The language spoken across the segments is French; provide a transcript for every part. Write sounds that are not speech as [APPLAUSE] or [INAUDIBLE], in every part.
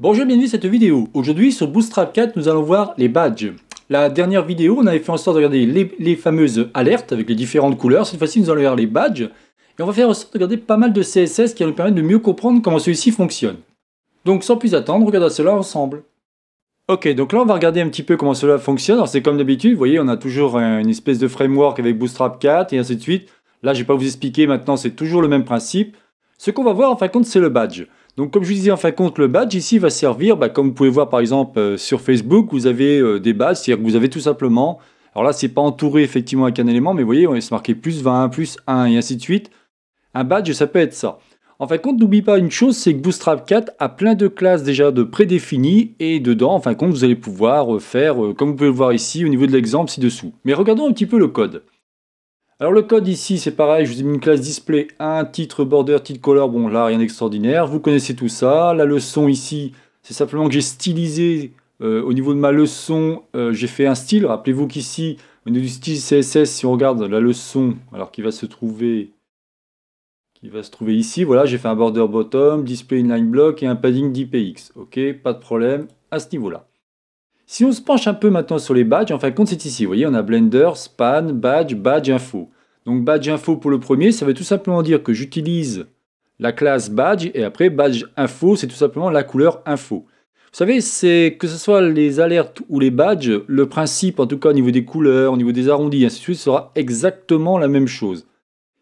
Bonjour, bienvenue à cette vidéo. Aujourd'hui sur Bootstrap 4, nous allons voir les badges. La dernière vidéo, on avait fait en sorte de regarder les, fameuses alertes avec les différentes couleurs. Cette fois-ci, nous allons voir les badges. Et on va faire en sorte de regarder pas mal de CSS qui va nous permettre de mieux comprendre comment celui-ci fonctionne. Donc sans plus attendre, regardons cela ensemble. Ok, donc là on va regarder un petit peu comment cela fonctionne. Alors c'est comme d'habitude, vous voyez, on a toujours une espèce de framework avec Bootstrap 4 et ainsi de suite. Là, je ne vais pas vous expliquer maintenant, c'est toujours le même principe. Ce qu'on va voir en fin de compte, c'est le badge. Donc, comme je vous disais, en fin de compte, le badge ici va servir, bah, comme vous pouvez voir par exemple euh, sur Facebook, vous avez euh, des badges, c'est-à-dire que vous avez tout simplement, alors là, c'est pas entouré effectivement avec un élément, mais vous voyez, on est marqué plus 20, plus 1 et ainsi de suite. Un badge, ça peut être ça. En fin de compte, n'oublie pas une chose, c'est que Bootstrap 4 a plein de classes déjà de prédéfinies et dedans, en fin de compte, vous allez pouvoir euh, faire, comme vous pouvez le voir ici, au niveau de l'exemple ci-dessous. Mais regardons un petit peu le code. Alors le code ici c'est pareil, je vous ai mis une classe display un titre, border, titre, color, bon là rien d'extraordinaire, vous connaissez tout ça, la leçon ici c'est simplement que j'ai stylisé euh, au niveau de ma leçon, euh, j'ai fait un style, rappelez-vous qu'ici au niveau du style CSS si on regarde la leçon alors qui va se trouver qui va se trouver ici, voilà j'ai fait un border bottom, display inline block et un padding d'IPX, ok pas de problème à ce niveau là. Si on se penche un peu maintenant sur les badges, en fin de compte, c'est ici. Vous voyez, on a Blender, Span, Badge, Badge Info. Donc Badge Info pour le premier, ça veut tout simplement dire que j'utilise la classe Badge et après Badge Info, c'est tout simplement la couleur Info. Vous savez, c'est que ce soit les alertes ou les badges, le principe, en tout cas au niveau des couleurs, au niveau des arrondis, ainsi de suite, sera exactement la même chose.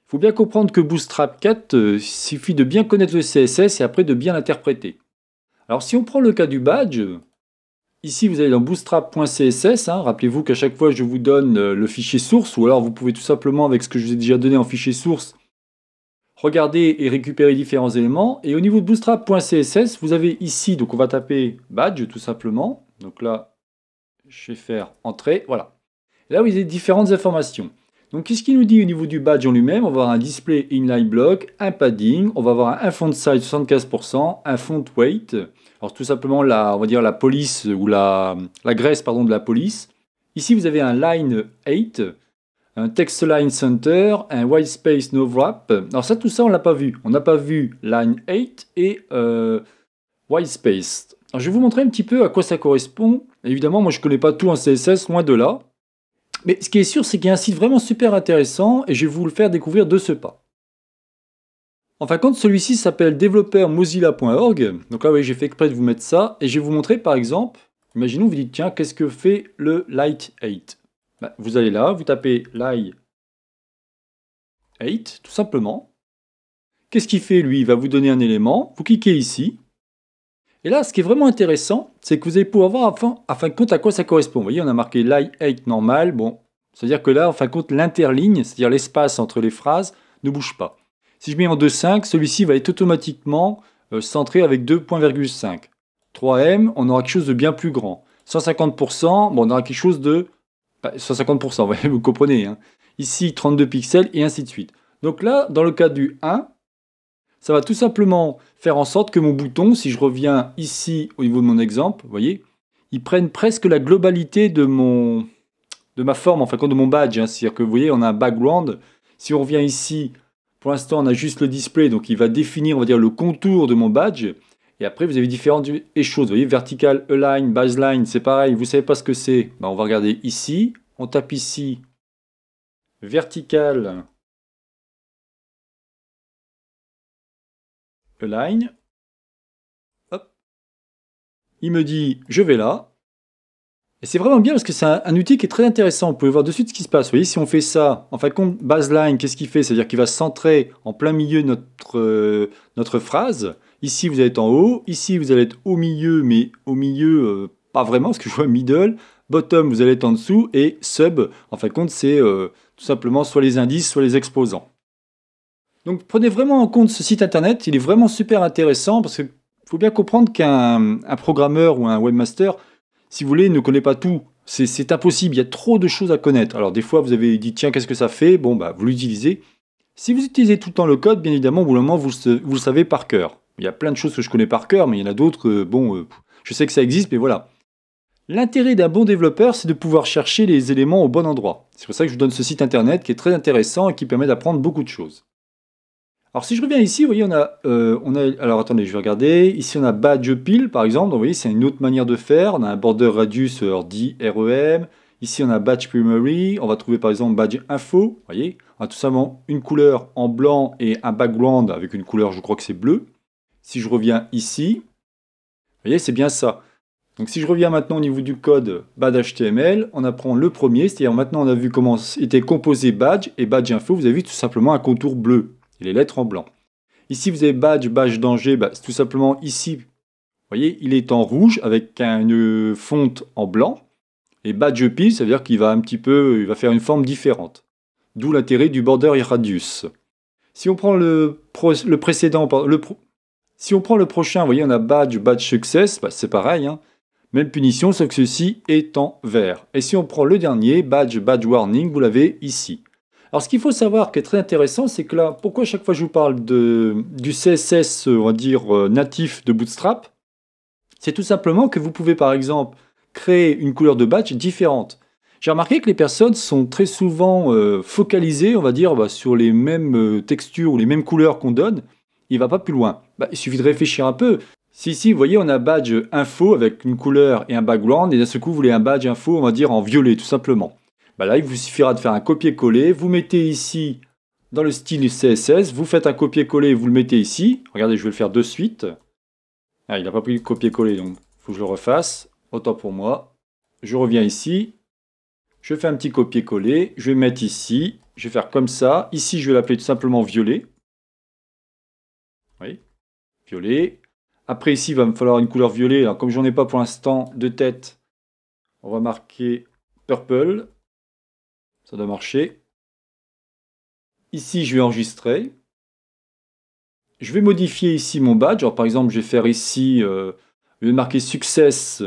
Il faut bien comprendre que Bootstrap 4, il euh, suffit de bien connaître le CSS et après de bien l'interpréter. Alors si on prend le cas du badge, Ici, vous avez dans bootstrap.css. Hein. Rappelez-vous qu'à chaque fois, je vous donne euh, le fichier source, ou alors vous pouvez tout simplement, avec ce que je vous ai déjà donné en fichier source, regarder et récupérer différents éléments. Et au niveau de bootstrap.css, vous avez ici, donc on va taper badge tout simplement. Donc là, je vais faire entrer, voilà. Là, là, vous avez différentes informations. Donc qu'est-ce qu'il nous dit au niveau du badge en lui-même On va avoir un display inline block, un padding, on va avoir un font size 75%, un font weight. Alors tout simplement la, on va dire la police ou la, la graisse pardon, de la police. Ici vous avez un line 8, un text line center, un white space no wrap. Alors ça tout ça on l'a pas vu. On n'a pas vu line 8 et euh, white space. Alors je vais vous montrer un petit peu à quoi ça correspond. Évidemment moi je connais pas tout en CSS, loin de là. Mais ce qui est sûr, c'est qu'il y a un site vraiment super intéressant et je vais vous le faire découvrir de ce pas. En fin celui-ci s'appelle développeurmozilla.org. Donc là, oui, j'ai fait exprès de vous mettre ça et je vais vous montrer par exemple. Imaginons, vous dites tiens, qu'est-ce que fait le Light 8 ben, Vous allez là, vous tapez Light 8 tout simplement. Qu'est-ce qu'il fait lui Il va vous donner un élément. Vous cliquez ici et là, ce qui est vraiment intéressant, c'est que vous allez pouvoir voir, enfin, fin de compte, à quoi ça correspond. Vous voyez, on a marqué light height normal. Bon, c'est-à-dire que là, en fin de compte, l'interligne, c'est-à-dire l'espace entre les phrases, ne bouge pas. Si je mets en 2,5, celui-ci va être automatiquement euh, centré avec 2,5. 3M, on aura quelque chose de bien plus grand. 150%, bon, on aura quelque chose de... 150%, euh, vous, [LAUGHS] vous comprenez. Hein. Ici, 32 pixels, et ainsi de suite. Donc là, dans le cas du 1, ça va tout simplement faire en sorte que mon bouton, si je reviens ici au niveau de mon exemple, vous voyez, il prenne presque la globalité de mon de ma forme, enfin de mon badge. Hein. C'est-à-dire que vous voyez, on a un background. Si on revient ici, pour l'instant, on a juste le display, donc il va définir, on va dire, le contour de mon badge. Et après, vous avez différentes choses. Vous voyez, vertical, align, baseline, c'est pareil. Vous ne savez pas ce que c'est ben, On va regarder ici. On tape ici, vertical, align. Hop. Il me dit je vais là. Et c'est vraiment bien parce que c'est un, outil qui est très intéressant. Vous pouvez voir de suite ce qui se passe. Vous voyez, si on fait ça, en fin de compte, baseline, qu'est-ce qu'il fait C'est-à-dire qu'il va centrer en plein milieu notre, euh, notre phrase. Ici, vous allez être en haut. Ici, vous allez être au milieu, mais au milieu, euh, pas vraiment, parce que je vois middle. Bottom, vous allez être en dessous. Et sub, en fin de compte, c'est euh, tout simplement soit les indices, soit les exposants. Donc prenez vraiment en compte ce site internet, il est vraiment super intéressant parce qu'il faut bien comprendre qu'un programmeur ou un webmaster, si vous voulez, ne connaît pas tout. C'est impossible, il y a trop de choses à connaître. Alors des fois, vous avez dit, tiens, qu'est-ce que ça fait Bon, bah, vous l'utilisez. Si vous utilisez tout le temps le code, bien évidemment, au bout d'un moment, vous, le savez par cœur. Il y a plein de choses que je connais par cœur, mais il y en a d'autres, bon, euh, je sais que ça existe, mais voilà. L'intérêt d'un bon développeur, c'est de pouvoir chercher les éléments au bon endroit. C'est pour ça que je vous donne ce site internet qui est très intéressant et qui permet d'apprendre beaucoup de choses. Alors si je reviens ici, vous voyez, euh, on a, alors attendez, je vais regarder. Ici, on a badge pile, par exemple. vous voyez, c'est une autre manière de faire. On a un border radius dit euh, REM. Ici, on a badge primary. On va trouver par exemple badge info. Vous voyez, on a tout simplement une couleur en blanc et un background avec une couleur, je crois que c'est bleu. Si je reviens ici, vous voyez, c'est bien ça. Donc si je reviens maintenant au niveau du code badge HTML, on apprend le premier, c'est-à-dire maintenant on a vu comment était composé badge et badge info, vous avez vu tout simplement un contour bleu. Il les lettres en blanc. Ici, vous avez badge, badge danger, bah, c'est tout simplement ici. Vous voyez, il est en rouge avec une fonte en blanc. Et badge pile, ça veut dire qu'il va un petit peu, il va faire une forme différente. D'où l'intérêt du border radius. Si on prend le, le précédent, si on prend le prochain, vous voyez, on a badge, badge success, bah, c'est pareil. Hein. Même punition, sauf que ceci est en vert. Et si on prend le dernier, badge, badge warning, vous l'avez ici. Alors ce qu'il faut savoir qui est très intéressant, c'est que là, pourquoi chaque fois je vous parle du CSS, euh, on va dire, euh, natif de Bootstrap, c'est tout simplement que vous pouvez par exemple créer une couleur de badge différente. J'ai remarqué que les personnes sont très souvent euh, focalisées, on va dire, bah, sur les mêmes textures ou les mêmes couleurs qu'on donne. Il ne va pas plus loin. Bah, il suffit de réfléchir un peu. Si, si, vous voyez, on a badge info avec une couleur et un background, et d'un seul coup, vous voulez un badge info, on va dire, en violet, tout simplement bah là, il vous suffira de faire un copier-coller. Vous mettez ici dans le style CSS, vous faites un copier-coller et vous le mettez ici. Regardez, je vais le faire de suite. Ah, il n'a pas pris le copier-coller, donc il faut que je le refasse. Autant pour moi. Je reviens ici. Je fais un petit copier-coller. Je vais mettre ici. Je vais faire comme ça. Ici, je vais l'appeler tout simplement violet. Oui, violet. Après ici, il va me falloir une couleur violet. Alors, comme j'en ai pas pour l'instant de tête, on va marquer purple. Ça doit marcher. Ici, je vais enregistrer. Je vais modifier ici mon badge. par exemple, je vais faire ici, euh, je vais marquer success.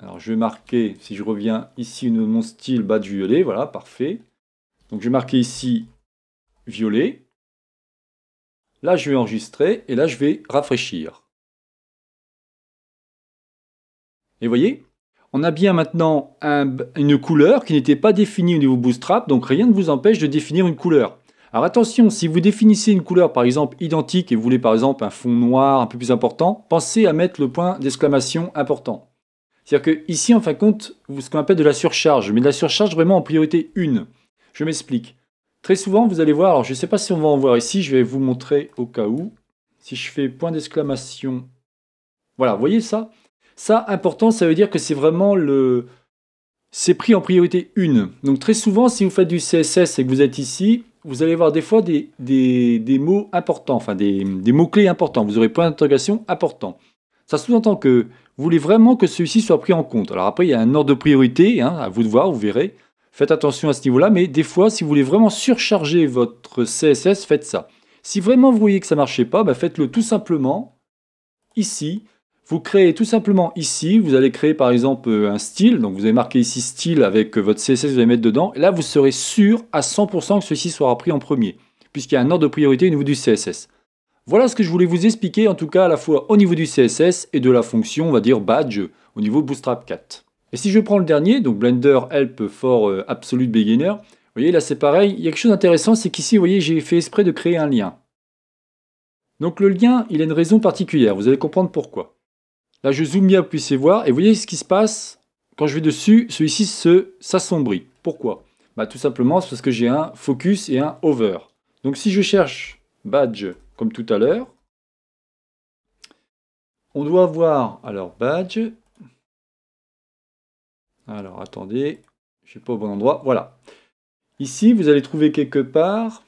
Alors, je vais marquer, si je reviens ici, mon style badge violet. Voilà, parfait. Donc, je vais marquer ici violet. Là, je vais enregistrer et là, je vais rafraîchir. Et vous voyez, on a bien maintenant une couleur qui n'était pas définie au niveau Bootstrap, donc rien ne vous empêche de définir une couleur. Alors attention, si vous définissez une couleur par exemple identique et vous voulez par exemple un fond noir un peu plus important, pensez à mettre le point d'exclamation important. C'est-à-dire que ici, en fin de compte, ce qu'on appelle de la surcharge, mais de la surcharge vraiment en priorité une. Je m'explique. Très souvent, vous allez voir, alors je ne sais pas si on va en voir ici, je vais vous montrer au cas où. Si je fais point d'exclamation, voilà, vous voyez ça ça, important, ça veut dire que c'est vraiment le... C'est pris en priorité une. Donc très souvent, si vous faites du CSS et que vous êtes ici, vous allez voir des fois des, des, des mots importants, enfin des, des mots-clés importants. Vous aurez point d'interrogation important. Ça sous-entend que vous voulez vraiment que celui-ci soit pris en compte. Alors après, il y a un ordre de priorité, hein, à vous de voir, vous verrez. Faites attention à ce niveau-là, mais des fois, si vous voulez vraiment surcharger votre CSS, faites ça. Si vraiment vous voyez que ça ne marchait pas, bah faites-le tout simplement ici. Vous créez tout simplement ici, vous allez créer par exemple euh, un style, donc vous avez marqué ici style avec euh, votre CSS, vous allez mettre dedans, et là vous serez sûr à 100% que ceci sera pris en premier, puisqu'il y a un ordre de priorité au niveau du CSS. Voilà ce que je voulais vous expliquer en tout cas à la fois au niveau du CSS et de la fonction, on va dire badge, au niveau Bootstrap 4. Et si je prends le dernier, donc Blender Help for euh, Absolute Beginner, vous voyez là c'est pareil, il y a quelque chose d'intéressant, c'est qu'ici vous voyez j'ai fait exprès de créer un lien. Donc le lien, il a une raison particulière, vous allez comprendre pourquoi. Là, je zoome bien pour que vous puissiez voir. Et vous voyez ce qui se passe quand je vais dessus. Celui-ci s'assombrit. Pourquoi bah, Tout simplement parce que j'ai un focus et un over. Donc si je cherche badge comme tout à l'heure, on doit avoir alors badge. Alors attendez, je suis pas au bon endroit. Voilà. Ici, vous allez trouver quelque part.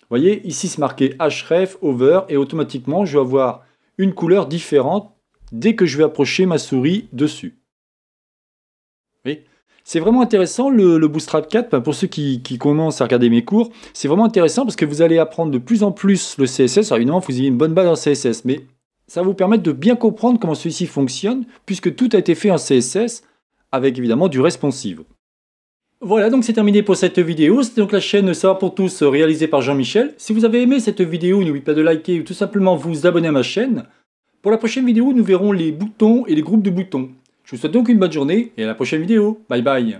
Vous voyez, ici c'est marqué href over et automatiquement je vais avoir une couleur différente dès que je vais approcher ma souris dessus. C'est vraiment intéressant le, Bootstrap 4, pour ceux qui, commencent à regarder mes cours, c'est vraiment intéressant parce que vous allez apprendre de plus en plus le CSS, alors évidemment vous avez une bonne base en CSS, mais ça va vous permettre de bien comprendre comment celui-ci fonctionne, puisque tout a été fait en CSS, avec évidemment du responsive. Voilà, donc c'est terminé pour cette vidéo. C'était donc la chaîne Savoir pour tous réalisée par Jean-Michel. Si vous avez aimé cette vidéo, n'oubliez pas de liker ou tout simplement vous abonner à ma chaîne. Pour la prochaine vidéo, nous verrons les boutons et les groupes de boutons. Je vous souhaite donc une bonne journée et à la prochaine vidéo. Bye bye